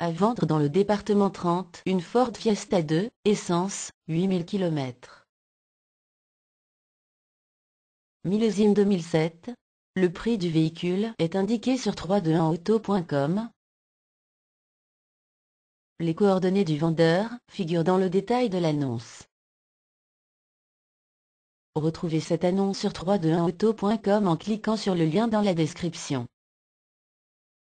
À vendre dans le département 30, une Ford Fiesta 2, essence, 8000 km. Millésime 2007. Le prix du véhicule est indiqué sur 321auto.com. Les coordonnées du vendeur figurent dans le détail de l'annonce. Retrouvez cette annonce sur 321auto.com en cliquant sur le lien dans la description.